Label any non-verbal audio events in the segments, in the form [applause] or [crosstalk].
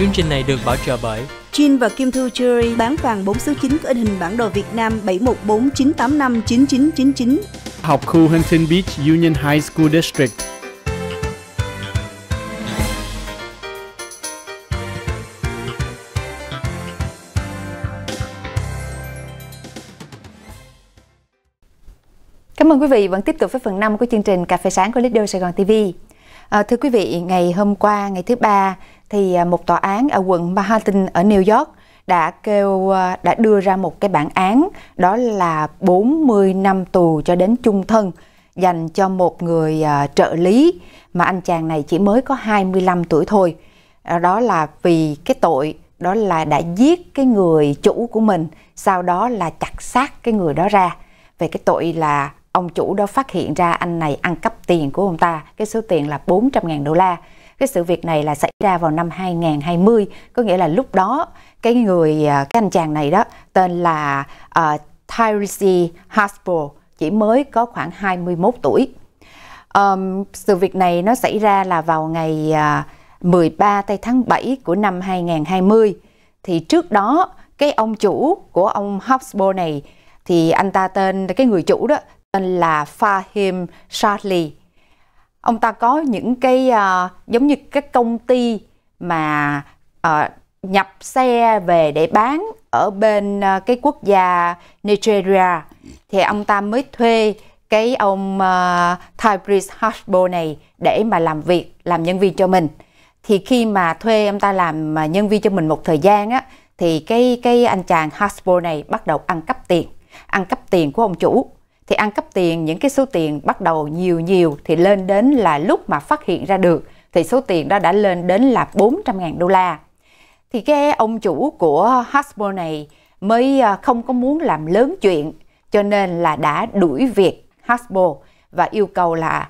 Chương trình này được bảo trợ bởi Jin và Kim Thư Jewelry bán vàng 4 số 9 có in hình bản đồ Việt Nam 7149859999. Học khu Huntington Beach Union High School District. Cảm ơn quý vị vẫn tiếp tục với phần 5 của chương trình Cà phê sáng của Leader Sài Gòn TV. À, thưa quý vị, ngày hôm qua, ngày thứ ba, thì à, một tòa án ở quận Manhattan ở New York đã kêu à, đã đưa ra một cái bản án đó là 40 năm tù cho đến chung thân dành cho một người à, trợ lý mà anh chàng này chỉ mới có 25 tuổi thôi. Đó là vì cái tội đó là đã giết cái người chủ của mình, sau đó là chặt xác cái người đó ra. Về cái tội là ông chủ đó phát hiện ra anh này ăn cắp tiền của ông ta, cái số tiền là 400.000 đô la cái sự việc này là xảy ra vào năm 2020, có nghĩa là lúc đó cái người à, cái anh chàng này đó tên là uh, Tyrese Hasbro chỉ mới có khoảng 21 tuổi. Um, sự việc này nó xảy ra là vào ngày uh, à, 13 tây tháng 7 của năm 2020. Thì trước đó cái ông chủ của ông Hasbro này thì anh ta tên cái người chủ đó tên là Fahim Shadley ông ta có những cái uh, giống như cái công ty mà uh, nhập xe về để bán ở bên uh, cái quốc gia Nigeria thì ông ta mới thuê cái ông uh, Tyrese Hasbro này để mà làm việc làm nhân viên cho mình thì khi mà thuê ông ta làm nhân viên cho mình một thời gian á thì cái cái anh chàng Hasbro này bắt đầu ăn cắp tiền ăn cắp tiền của ông chủ thì ăn cắp tiền những cái số tiền bắt đầu nhiều nhiều thì lên đến là lúc mà phát hiện ra được thì số tiền đó đã lên đến là 400.000 đô la. Thì cái ông chủ của Hasbro này mới à, không có muốn làm lớn chuyện cho nên là đã đuổi việc Hasbro và yêu cầu là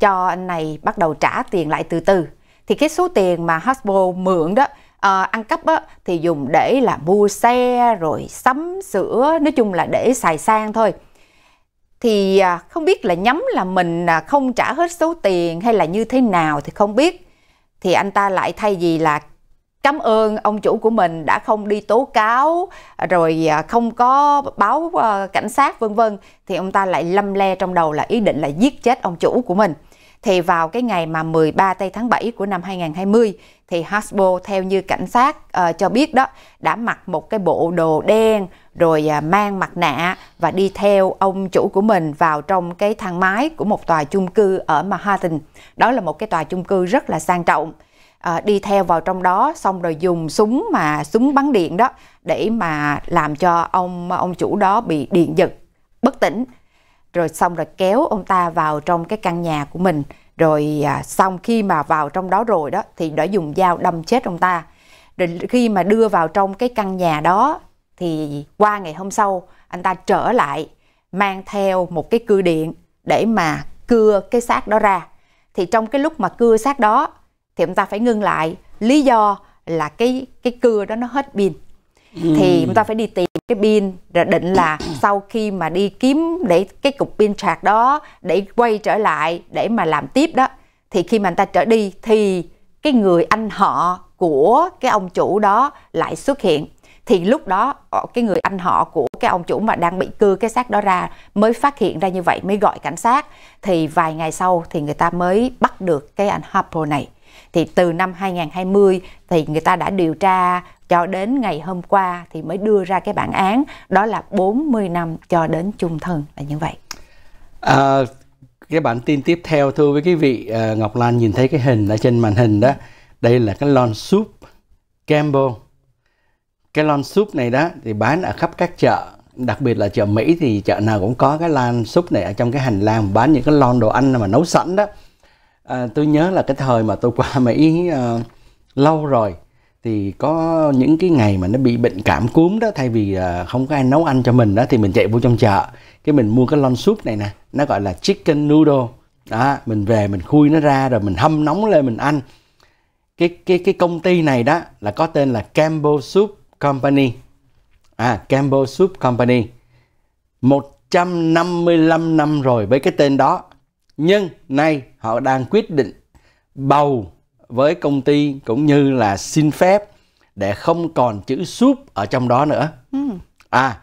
cho anh này bắt đầu trả tiền lại từ từ. Thì cái số tiền mà Hasbro mượn đó à, ăn cắp á, thì dùng để là mua xe rồi sắm sửa nói chung là để xài sang thôi thì à, không biết là nhắm là mình à, không trả hết số tiền hay là như thế nào thì không biết. Thì anh ta lại thay vì là cảm ơn ông chủ của mình đã không đi tố cáo rồi à, không có báo ờ, cảnh sát vân vân thì ông ta lại lâm le trong đầu là ý định là giết chết ông chủ của mình thì vào cái ngày mà 13 tây tháng 7 của năm 2020 thì Hasbro theo như cảnh sát uh, cho biết đó đã mặc một cái bộ đồ đen rồi uh, mang mặt nạ và đi theo ông chủ của mình vào trong cái thang máy của một tòa chung cư ở Manhattan. Đó là một cái tòa chung cư rất là sang trọng. À, đi theo vào trong đó xong rồi dùng súng mà súng bắn điện đó để mà làm cho ông ông chủ đó bị điện giật bất tỉnh rồi xong rồi kéo ông ta vào trong cái căn nhà của mình rồi à, xong khi mà vào trong đó rồi đó thì đã dùng dao đâm chết ông ta rồi khi mà đưa vào trong cái căn nhà đó thì qua ngày hôm sau anh ta trở lại mang theo một cái cưa điện để mà cưa cái xác đó ra thì trong cái lúc mà cưa xác đó thì ông ta phải ngưng lại lý do là cái cái cưa đó nó hết pin ừ. thì chúng ta phải đi tìm cái pin rồi định là sau khi mà đi kiếm để cái cục pin sạc đó để quay trở lại để mà làm tiếp đó thì khi mà anh ta trở đi thì cái người anh họ của cái ông chủ đó lại xuất hiện thì lúc đó ờ, cái người anh họ của cái ông chủ mà đang bị cưa cái xác đó ra mới phát hiện ra như vậy mới gọi cảnh sát thì vài ngày sau thì người ta mới bắt được cái anh harper này thì từ năm 2020 thì người ta đã điều tra cho đến ngày hôm qua thì mới đưa ra cái bản án đó là 40 năm cho đến chung thân là như vậy. À, cái bản tin tiếp theo thưa với quý vị à, Ngọc Lan nhìn thấy cái hình ở trên màn hình đó đây là cái lon súp Campbell cái lon súp này đó thì bán ở khắp các chợ đặc biệt là chợ Mỹ thì chợ nào cũng có cái lon súp này ở trong cái hành lang bán những cái lon đồ ăn mà nấu sẵn đó à, tôi nhớ là cái thời mà tôi qua mỹ à, lâu rồi thì có những cái ngày mà nó bị bệnh cảm cúm đó thay vì à, không có ai nấu ăn cho mình đó thì mình chạy vô trong chợ cái mình mua cái lon súp này nè nó gọi là chicken noodle đó mình về mình khui nó ra rồi mình hâm nóng lên mình ăn cái cái cái công ty này đó là có tên là Campbell Soup Company à Campbell Soup Company 155 năm rồi với cái tên đó nhưng nay họ đang quyết định bầu với công ty cũng như là xin phép để không còn chữ soup ở trong đó nữa ừ. à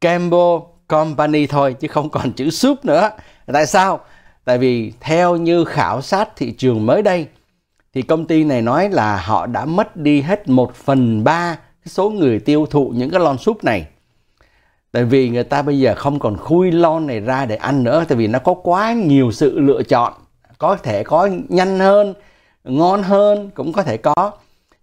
Campbell Company thôi chứ không còn chữ soup nữa tại sao tại vì theo như khảo sát thị trường mới đây thì công ty này nói là họ đã mất đi hết một phần ba số người tiêu thụ những cái lon súp này tại vì người ta bây giờ không còn khui lon này ra để ăn nữa tại vì nó có quá nhiều sự lựa chọn có thể có nhanh hơn ngon hơn cũng có thể có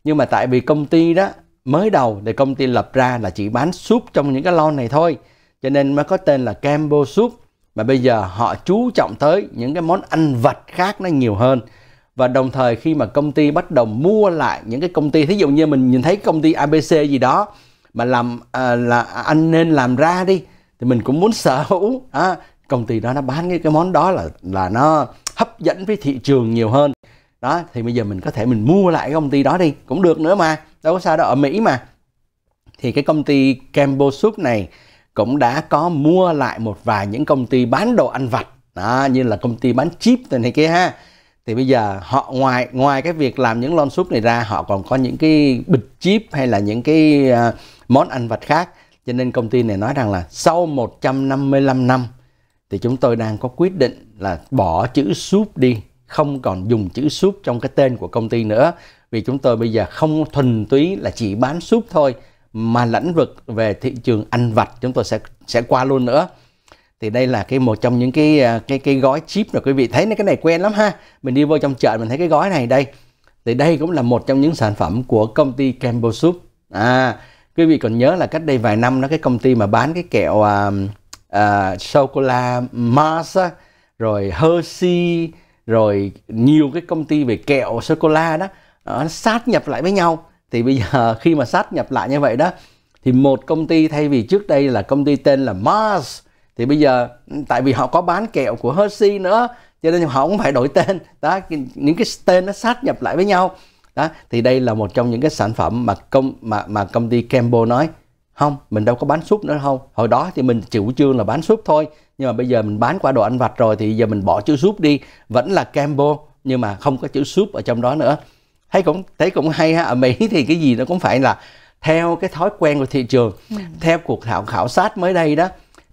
nhưng mà tại vì công ty đó mới đầu thì công ty lập ra là chỉ bán súp trong những cái lon này thôi cho nên mới có tên là Campbell Soup, mà bây giờ họ chú trọng tới những cái món ăn vặt khác nó nhiều hơn và đồng thời khi mà công ty bắt đầu mua lại những cái công ty thí dụ như mình nhìn thấy công ty ABC gì đó mà làm à, là anh nên làm ra đi thì mình cũng muốn sở hữu à, công ty đó nó bán cái, cái món đó là là nó hấp dẫn với thị trường nhiều hơn đó thì bây giờ mình có thể mình mua lại công ty đó đi cũng được nữa mà đâu có sao đâu ở Mỹ mà thì cái công ty Campbell Soup này cũng đã có mua lại một vài những công ty bán đồ ăn vặt đó, như là công ty bán chip này, này kia ha thì bây giờ họ ngoài ngoài cái việc làm những lon súp này ra họ còn có những cái bịch chip hay là những cái à, món ăn vặt khác cho nên công ty này nói rằng là sau 155 năm thì chúng tôi đang có quyết định là bỏ chữ súp đi không còn dùng chữ súp trong cái tên của công ty nữa vì chúng tôi bây giờ không thuần túy là chỉ bán súp thôi mà lĩnh vực về thị trường ăn vặt chúng tôi sẽ sẽ qua luôn nữa thì đây là cái một trong những cái à, cái cái gói chip rồi quý vị thấy cái này quen lắm ha mình đi vô trong chợ mình thấy cái gói này đây thì đây cũng là một trong những sản phẩm của công ty Campbell Soup à quý vị còn nhớ là cách đây vài năm nó cái công ty mà bán cái kẹo uh, uh, sô cô la Mars rồi Hershey rồi nhiều cái công ty về kẹo sô cô la đó nó sát nhập lại với nhau thì bây giờ [laughs] khi mà sát nhập lại như vậy đó thì một công ty thay vì trước đây là công ty tên là Mars thì bây giờ tại vì họ có bán kẹo của Hershey nữa cho nên họ cũng phải đổi tên đó những cái tên nó sát nhập lại với nhau đó thì đây là một trong những cái sản phẩm mà công mà mà công ty kembo nói không mình đâu có bán súp nữa không hồi đó thì mình chịu trương là bán súp thôi nhưng mà bây giờ mình bán qua đồ ăn vặt rồi thì giờ mình bỏ chữ súp đi vẫn là kembo nhưng mà không có chữ súp ở trong đó nữa thấy cũng thấy cũng hay ha ở Mỹ [laughs] thì cái gì nó cũng phải là theo cái thói quen của thị trường ừ. theo cuộc khảo khảo sát mới đây đó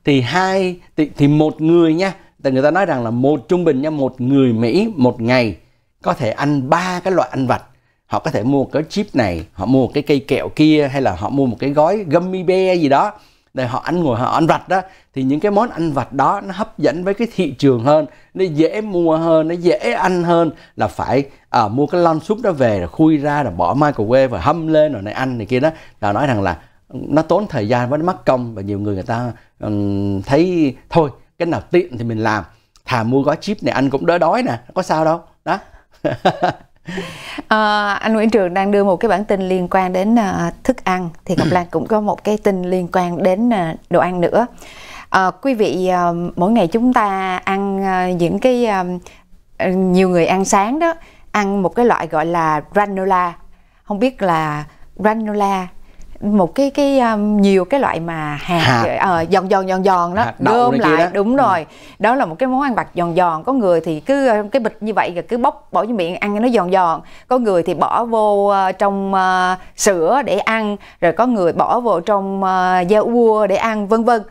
thì hai thì, thì một người nha thì người ta nói rằng là một trung bình nha một người Mỹ một ngày có thể ăn ba cái loại ăn vặt họ có thể mua cái chip này họ mua cái cây kẹo kia hay là họ mua một cái gói gummy bear gì đó để họ ăn ngồi họ ăn vặt đó thì những cái món ăn vặt đó nó hấp dẫn với cái thị trường hơn nó dễ mua hơn nó dễ ăn hơn là phải à, mua cái lon súp đó về rồi khui ra rồi bỏ microwave và hâm lên rồi này ăn này kia đó là nói rằng là nó tốn thời gian và nó mất công và nhiều người người ta um, thấy thôi cái nào tiện thì mình làm thà mua gói chip này ăn cũng đỡ đói nè có sao đâu đó [laughs] à, anh Nguyễn Trường đang đưa một cái bản tin liên quan đến uh, thức ăn thì Ngọc [clears throat] Lan cũng có một cái tin liên quan đến uh, đồ ăn nữa à, quý vị uh, mỗi ngày chúng ta ăn uh, những cái uh, nhiều người ăn sáng đó ăn một cái loại gọi là granola không biết là granola một cái cái um, nhiều cái loại mà hạt, hạt. Uh, giòn giòn giòn giòn đó hạt gom lại đó. đúng ừ. rồi ừ. đó là một cái món ăn vặt giòn giòn có người thì cứ ờ, cái bịch như vậy rồi cứ bóc bỏ vô miệng ăn nó giòn giòn có người thì bỏ vô uh, trong uh, sữa để ăn rồi có người bỏ vô trong uh, da ua để ăn vân vân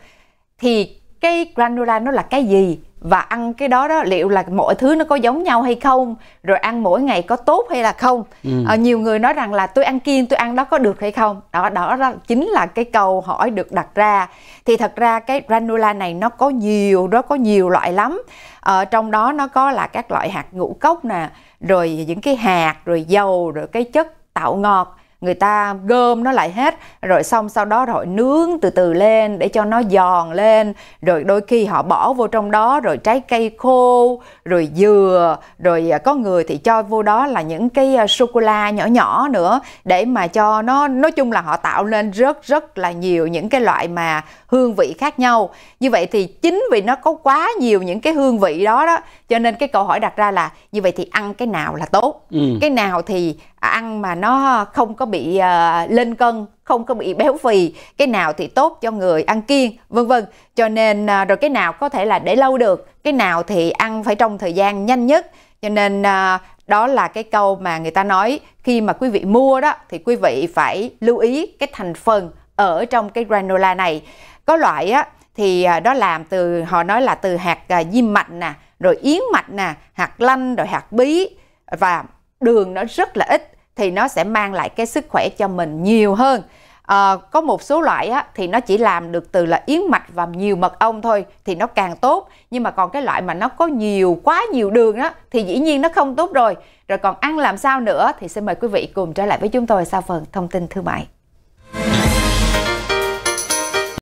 thì cái granola nó là cái gì và ăn cái đó đó liệu là mọi thứ nó có giống nhau hay không rồi ăn mỗi ngày có tốt hay là không ừ. à, nhiều người nói rằng là tôi ăn kiêng tôi ăn đó có được hay không đó đó, đó chính là cái câu hỏi được đặt ra thì thật ra cái granola này nó có nhiều nó có nhiều loại lắm à, trong đó nó có là các loại hạt ngũ cốc nè rồi những cái hạt rồi dầu rồi cái chất tạo ngọt người ta gom nó lại hết rồi xong sau đó rồi nướng từ từ lên để cho nó giòn lên rồi đôi khi họ bỏ vô trong đó rồi trái cây khô rồi dừa rồi à, có người thì cho vô đó là những cái à, sô cô la nhỏ nhỏ nữa để mà cho nó nói chung là họ tạo lên rất rất là nhiều những cái loại mà hương vị khác nhau như vậy thì chính vì nó có quá nhiều những cái hương vị đó đó cho nên cái câu hỏi đặt ra là như vậy thì ăn cái nào là tốt ừ. cái nào thì ăn mà nó không có bị uh, lên cân không có bị béo phì cái nào thì tốt cho người ăn kiêng vân vân cho nên uh, rồi cái nào có thể là để lâu được cái nào thì ăn phải trong thời gian nhanh nhất cho nên uh, đó là cái câu mà người ta nói khi mà quý vị mua đó thì quý vị phải lưu ý cái thành phần ở trong cái granola này có loại á thì đó làm từ họ nói là từ hạt diêm mạch nè rồi yến mạch nè hạt lanh rồi hạt bí và đường nó rất là ít thì nó sẽ mang lại cái sức khỏe cho mình nhiều hơn à, có một số loại á, thì nó chỉ làm được từ là yến mạch và nhiều mật ong thôi thì nó càng tốt nhưng mà còn cái loại mà nó có nhiều quá nhiều đường á, thì dĩ nhiên nó không tốt rồi rồi còn ăn làm sao nữa thì xin mời quý vị cùng trở lại với chúng tôi sau phần thông tin thương mại